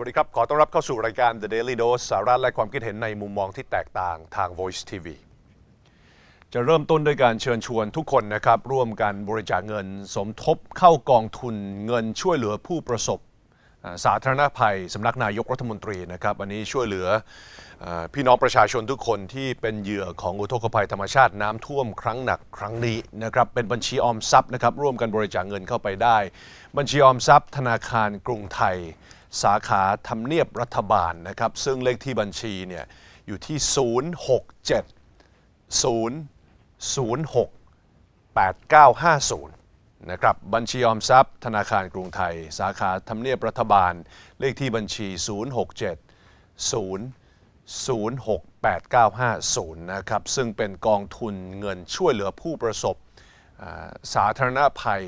วัสดีครับ ขอต้อนรับเข้าสู่รายการ The Daily Dose สาระและความคิดเห็นในมุมมองที่แตกต่างทาง Voice TV จะเริ่มต้นด้วยการเชิญชวนทุกคนนะครับร่วมกันบริจาคเงิน สมทบเข้ากองทุนเงินช่วยเหลือผู้ประสบ สาธารณภัย สำนักนายกรัฐมนตรีนะครับอันนี้ช่วยเหลือพี่น้องประชาชนทุกคนที่เป็นเหยื่อของอุทกภัยธรรมชาติน้ำท่วมครั้งหนักครั้งนี้นะครับ เป็นบัญชีออมทรัพย์นะครับร่วมกันบริจาคเงินเข้าไปได้ บัญชีออมทรัพย์ธนาคารกรุงไทยสาขาทำเนียบรัฐบาลนะครับซึ่งเลขที่บัญชีเนี่ยอยู่ที่ 067 0068950 นะครับบัญชีออมทรัพย์ธนาคารกรุงไทย สาขาทำเนียบรัฐบาลเลขที่บัญชี 067 0068950 นะครับซึ่งเป็นกองทุนเงินช่วยเหลือผู้ประสบ สาธารณภัย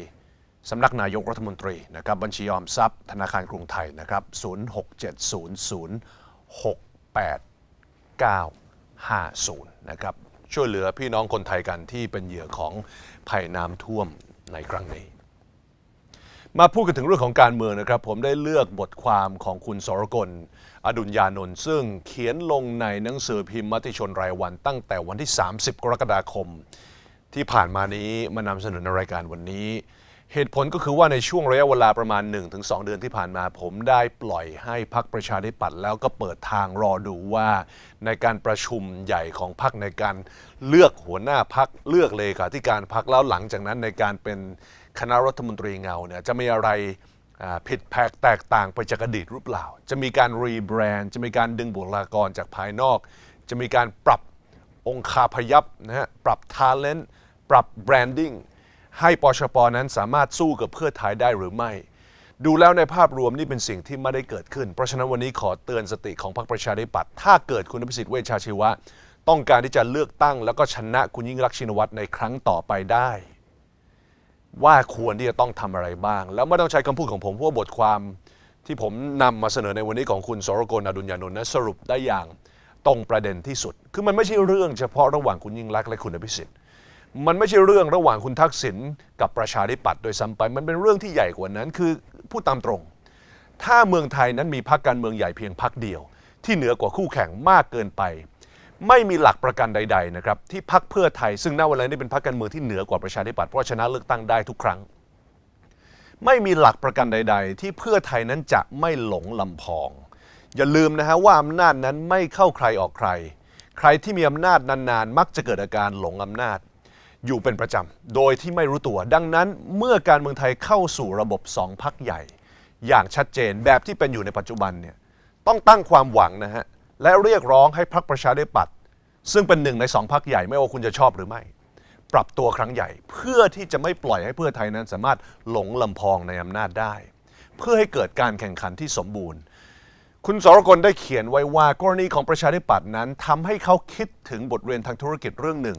สำนักนายกรัฐมนตรีนะครับบัญชีออมทรัพย์ ธนาคารกรุงไทยนะครับ0670068950นะครับช่วยเหลือพี่น้องคนไทยกันที่เป็นเหยื่อของภัยน้ำท่วมในครั้งนี้ มาพูดกันถึงเรื่องของการเมืองนะครับ ผมได้เลือกบทความของคุณสรกล อดุญญานนท์ซึ่งเขียนลงในหนังสือพิมพ์มติชนรายวันตั้งแต่วันที่ 30 กรกฎาคม ที่ผ่านมานี้มานำเสนอในรายการวันนี้เหตุผลก็คือว่าในช่วงระยะเวลาประมาณ1-2 เดือนที่ผ่านมาผมได้ปล่อยให้พักประชาธิปัตย์แล้วก็เปิดทางรอดูว่า ในการประชุมใหญ่ของพักในการเลือกหัวหน้าพักเลือกเลขาธิการพักแล้วหลังจากนั้นในการเป็นคณะรัฐมนตรีเงาเนี่ยจะมีอะไรผิดแผกแตกต่างไปจากอดีตรึเปล่าจะมีการรีแบรนด์จะมีการดึงบุคลากรจากภายนอก จะมีการปรับองคาพยับนะฮะปรับทาเลนต์ปรับแบรนดิ้งให้ปชปนั้นสามารถสู้กับเพื่อไทยได้หรือไม่ ดูแล้วในภาพรวมนี่เป็นสิ่งที่ไม่ได้เกิดขึ้น เพราะฉะนั้นวันนี้ขอเตือนสติของพรรคประชาธิปัตย์ถ้าเกิดคุณพิสิทธิ์เวชชาชีวะ ต้องการที่จะเลือกตั้ง แล้วก็ชนะคุณยิ่งรักชินวัตรในครั้งต่อไปได้ ว่าควรที่จะต้องทำอะไรบ้าง แล้วไม่ต้องใช้คำพูดของผมเพราะบทความ ที่ผมนำมาเสนอในวันนี้ของคุณสรกลอดุญญานนท์นะสรุปได้อย่างตรงประเด็นที่สุดคือมันไม่ใช่เรื่องเฉพาะระหว่างคุณยิ่งรักและคุณอภิสิทธิ์มันไม่ใช่เรื่องระหว่างคุณทักษิณกับประชาธิปัตย์โดยซ้ำไป มันเป็นเรื่องที่ใหญ่กว่านั้น คือพูดตามตรง ถ้าเมืองไทยนั้นมีพรรคการเมืองใหญ่เพียงพรรคเดียว ที่เหนือกว่าคู่แข่งมากเกินไป ไม่มีหลักประกันใดๆนะครับที่พรรคเพื่อไทยซึ่งณาวลนนี้เป็นพรรคการเมืองที่เหนือกว่าประชาธิปัตย์เพราะชนะเลือกตั้งได้ทุกครั้ง ไม่มีหลักประกันใด ๆ ที่เพื่อไทยนั้นจะไม่หลงลำพอง อย่าลืมนะฮะว่าอำนาจนั้นไม่เข้าใครออกใคร ใครที่มีอำนาจนานๆ มักจะเกิดอาการหลงอำนาจอยู่เป็นประจำโดยที่ไม่รู้ตัว ดังนั้นเมื่อการเมืองไทยเข้าสู่ระบบสองพักใหญ่ อย่างชัดเจนแบบที่เป็นอยู่ในปัจจุบันเนี่ยต้องตั้งความหวังนะฮะและเรียกร้องให้พรรคประชาธิปัตย์ซึ่งเป็นหนึ่งในสองพักใหญ่ไม่ว่าคุณจะชอบหรือไม่ ปรับตัวครั้งใหญ่เพื่อที่จะไม่ปล่อยให้เพื่อไทยนั้นสามารถหลงลำพองในอำนาจได้ เพื่อให้เกิดการแข่งขันที่สมบูรณ์คุณสรกลได้เขียนไว้ว่ากรณีของประชาธิปัตย์นั้นทำให้เขาคิดถึงบทเรียนทางธุรกิจเรื่องหนึ่ง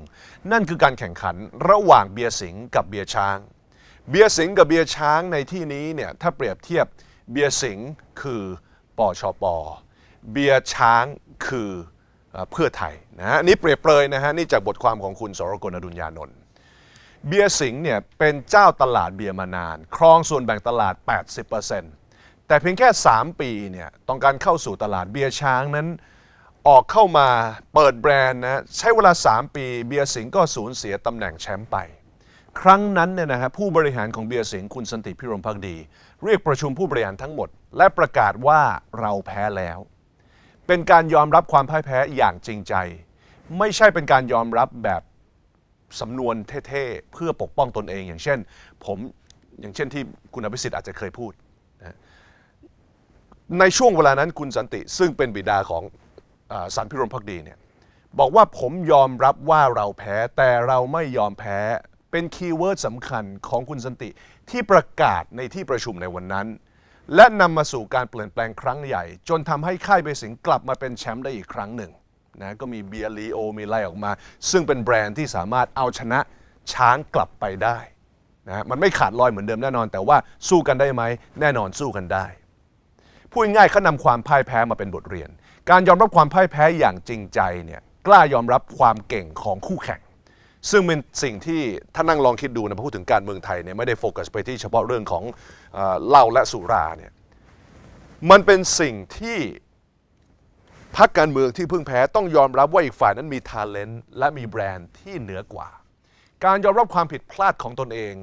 นั่นคือการแข่งขันระหว่างเบียร์สิงกับเบียร์ช้าง เบียร์สิงกับเบียร์ช้างในที่นี้เนี่ยถ้าเปรียบเทียบเบียร์สิงคือปอชปเบียร์ช้างคือเอเพื่อไทยนะฮะนี่เปรียบเปรยนะฮะนี่จากบทความของคุณสรกลอดุญญานนท์เบียร์สิงเนี่ยเป็นเจ้าตลาดเบียร์มานานครองส่วนแบ่งตลาด 80%แต่เพียงแค่ 3 ปีเนี่ย ต้องการเข้าสู่ตลาดเบียร์ช้างนั้น ออกเข้ามาเปิดแบรนด์นะใช้เวลา 3 ปี เบียร์สิงห์ก็สูญเสียตำแหน่งแชมป์ไป ครั้งนั้นเนี่ยนะฮะผู้บริหารของเบียร์สิงห์คุณสันติพิรมพักดี เรียกประชุมผู้บริหารทั้งหมด และประกาศว่าเราแพ้แล้ว เป็นการยอมรับความพ่ายแพ้อย่างจริงใจ ไม่ใช่เป็นการยอมรับแบบสำนวนเท่ๆเพื่อปกป้องตนเองอย่างเช่น ผมอย่างเช่นที่คุณอภิสิทธิ์อาจจะเคยพูดในช่วงเวลานั้นคุณสันติซึ่งเป็นบิดาของอสันพิรมพักดีเนี่ยบอกว่าผมยอมรับว่าเราแพ้แต่เราไม่ยอมแพ้เป็นคีย์เวิร์ดสำคัญของคุณสันติที่ประกาศในที่ประชุมในวันนั้น และนำมาสู่การเปลี่ยนแปลงครั้งใหญ่ จนทำให้ค่ายเบสิงกลับมาเป็นแชมป์ได้อีกครั้งหนึ่งนะก็มีเบียร์ลีโอมีไล่ออกมา ซึ่งเป็นแบรนด์ที่สามารถเอาชนะช้างกลับไปได้นะมันไม่ขาดลอยเหมือนเดิมแน่นอน แต่ว่าสู้กันได้ไหมแน่นอนสู้กันได้พูดง่ายเขานำความพ่ายแพ้มาเป็นบทเรียน การยอมรับความพ่ายแพ้อย่างจริงใจเนี่ย กล้ายอมรับความเก่งของคู่แข่ง ซึ่งเป็นสิ่งที่ถ้านั่งลองคิดดูนะพูดถึงการเมืองไทยเนี่ย ไม่ได้โฟกัสไปที่เฉพาะเรื่องของเหล้าและสุราเนี่ยมันเป็นสิ่งที่พรรคการเมืองที่เพิ่งแพ้ต้องยอมรับว่าอีกฝ่ายนั้นมี ทาเลนต์และมีแบรนด์ที่เหนือกว่า การยอมรับความผิดพลาดของตนเอง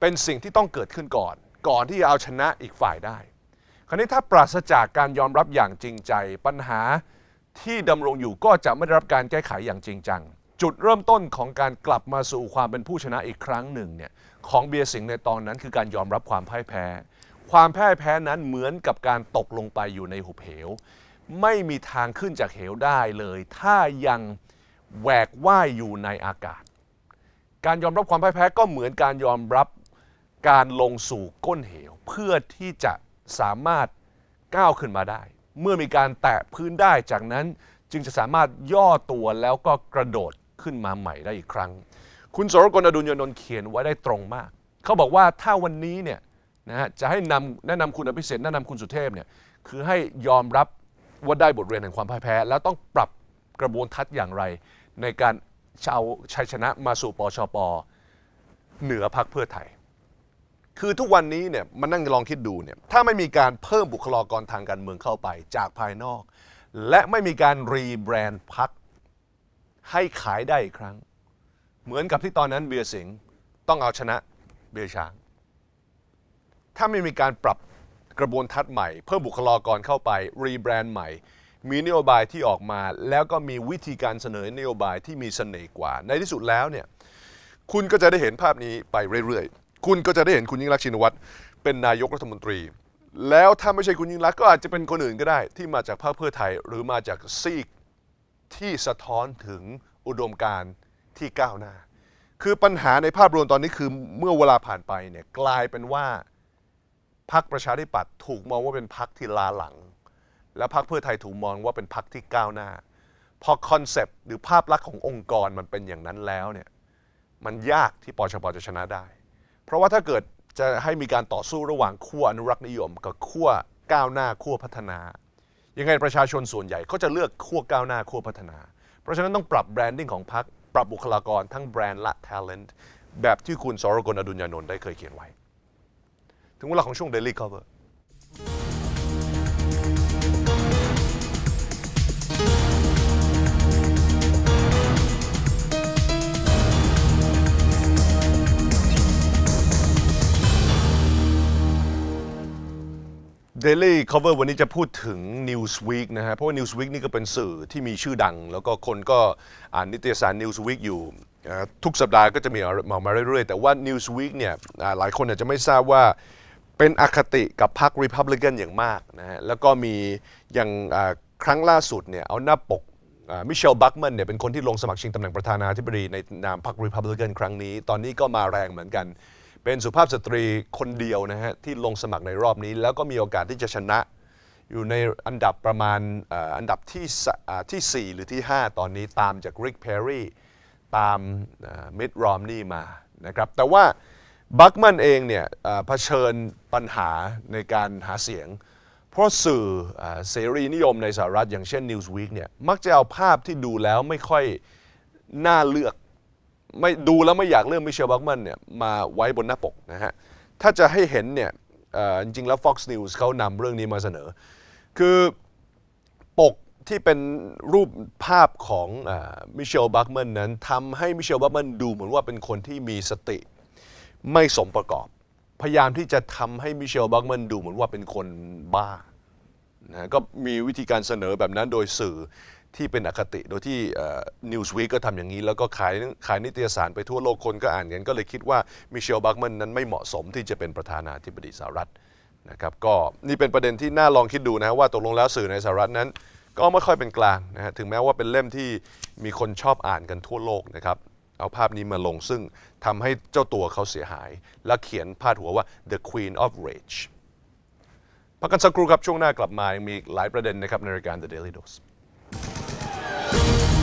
เป็นสิ่งที่ต้องเกิดขึ้นก่อน ก่อนที่จะเอาชนะอีกฝ่ายได้คราวนี้ถ้าปราศจากการยอมรับอย่างจริงใจปัญหา ที่ดำรงอยู่ก็จะไม่ได้รับการแก้ไขอย่างจริงจังจุดเริ่มต้นของการกลับมาสู่ความเป็นผู้ชนะอีกครั้งหนึ่งเนี่ยของเบียร์สิงในตอนนั้น คือการยอมรับความพ่ายแพ้ ความพ่ายแพ้นั้นเหมือนกับการตกลงไปอยู่ในหุบเหวไม่มีทางขึ้นจากเหวได้เลย ถ้ายังแหวกว่ายอยู่ในอากาศ การยอมรับความพ่ายแพ้ก็เหมือนการยอมรับการลงสู่ก้นเหว เพื่อที่จะสามารถก้าวขึ้นมาได้เมื่อมีการแตะพื้นได้จากนั้นจึงจะสามารถย่อตัวแล้วก็กระโดดขึ้นมาใหม่ได้อีกครั้ง คุณสรกลอดุลยนนท์เขียนไว้ได้ตรงมากเขาบอกว่าถ้าวันนี้เนี่ยนะฮะจะให้นำแนะนำคุณอภิเษกแนะนำคุณสุเทพเนี่ยคือให้ยอมรับว่าได้บทเรียนแห่งความพ่ายแพ้ แล้วต้องปรับกระบวนทัศน์อย่างไร ในการเอาชัยชนะมาสู่ปชปเหนือพักเพื่อไทยคือทุกวันนี้เนี่ยมันนั่งลองคิดดูเนี่ยถ้าไม่มีการเพิ่มบุคลากรทางการเมืองเข้าไปจากภายนอก และไม่มีการรีแบรนด์พักให้ขายได้อีกครั้ง เหมือนกับที่ตอนนั้นเบียร์สิงห์ต้องเอาชนะเบียร์ช้างถ้าไม่มีการปรับกระบวนทัศน์ใหม่เพิ่มบุคลากรเข้าไปรีแบรนด์ใหม่มีนโยบายที่ออกมา แล้วก็มีวิธีการเสนอนโยบายที่มีเสน่ห์กว่า ในที่สุดแล้วเนี่ยคุณก็จะได้เห็นภาพนี้ไปเรื่อยๆคุณก็จะได้เห็นคุณยิ่งรักชินวัตรเป็นนายกรัฐมนตรี แล้วถ้าไม่ใช่คุณยิ่งรักก็อาจจะเป็นคนอื่นก็ได้ ที่มาจากพรรคเพื่อไทยหรือมาจากซีกที่สะท้อนถึงอุดมการณ์ที่ก้าวหน้าคือปัญหาในภาพรวมตอนนี้คือเมื่อเวลาผ่านไปเนี่ยกลายเป็นว่าพรรคประชาธิปัตย์ถูกมองว่าเป็นพรรคที่ลาหลัง และพรรคเพื่อไทยถูกมองว่าเป็นพรรคที่ก้าวหน้าพอคอนเซปต์ หรือภาพลักษณ์ขององค์กรมันเป็นอย่างนั้นแล้วเนี่ยมันยากที่ปชปจะชนะได้เพราะว่าถ้าเกิดจะให้มีการต่อสู้ระหว่างขั้วอนุรักษ์นิยมกับขั้วก้าวหน้าขั้วพัฒนา ยังไงประชาชนส่วนใหญ่ก็จะเลือกขั้วก้าวหน้าขั้วพัฒนา เพราะฉะนั้นต้องปรับแบรนดิ้งของพรรคปรับบุคลากรทั้งแบรนด์และ talent แบบที่คุณสรกลอดุญญานนท์ได้เคยเขียนไว้ ถึงเวลาของช่วง Daily Cover Daily Cover วันนี้จะพูดถึง Newsweek นะฮะเพราะว่า Newsweek นี่ก็เป็นสื่อที่มีชื่อดัง แล้วก็คนก็อ่านนิตยสาร Newsweek อยู่ทุกสัปดาห์ก็จะมีมามาเรื่อยๆแต่ว่า Newsweek เนี่ยหลายคนอาจจะไม่ทราบว่าเป็นอคติกับพรรค Republican อย่างมากนะฮะแล้วก็มีอย่างครั้งล่าสุดเนี่ยเอาหน้าปกมิเชลบัคแมนเนี่ยเป็นคนที่ลงสมัครชิงตำแหน่งประธานาธิบดีในนามพรรค Republican ครั้งนี้ ตอนนี้ก็มาแรงเหมือนกันเป็นสุภาพสตรีคนเดียวนะฮะที่ลงสมัครในรอบนี้แล้วก็มีโอกาสที่จะชนะอยู่ในอันดับประมาณอันดับที่ที่ 4 หรือที่ 5 ตอนนี้ตามจากริกเพอร์รี่ตามมิดรอมนี่มานะครับแต่ว่าบัคแมนเองเนี่ยเผชิญปัญหาในการหาเสียง เพราะสื่อเสรีนิยมในสหรัฐอย่างเช่น Newsweek เนี่ยมักจะเอาภาพที่ดูแล้วไม่ค่อยน่าเลือกไม่ดูแล้วไม่อยากเรื่องมิเชลบัคแมนเนี่ยมาไว้บนหน้าปกนะฮะถ้าจะให้เห็นเนี่ยจริงๆแล้ว Fox News เขานำเรื่องนี้มาเสนอ คือปกที่เป็นรูปภาพของมิเชลบัคแมนนั้นทำให้มิเชลบัคแมนดูเหมือนว่าเป็นคนที่มีสติ ไม่สมประกอบ พยายามที่จะทำให้มิเชลบัคแมนดูเหมือนว่าเป็นคนบ้านะก็มีวิธีการเสนอแบบนั้นโดยสื่อที่เป็นอคติโดยที่นิวส์วี k ก็ทำอย่างนี้แล้วก็ขายขายนิตยสารไปทั่วโลกคนก็อ่านกัน ก็เลยคิดว่ามิเชลบัคแมนนั้นไม่เหมาะสมที่จะเป็นประธานาธิบดีสหรัฐนะครับก็นี่เป็นประเด็นที่น่าลองคิดดูนะว่าตกลงแล้วสื่อในสหรัฐนั้น ก็ไม่ค่อยเป็นกลางนะฮะถึงแม้ว่าเป็นเล่มที่มีคนชอบอ่านกันทั่วโลกนะครับเอาภาพนี้มาลงซึ่งทำให้เจ้าตัวเขาเสียหาย และเขียนพาดหัวว่า the queen of rage พักกันสักครู่ครับช่วงหน้ากลับมายังมีหลายประเด็นนะครับในรายการ The Daily Dose Thank you.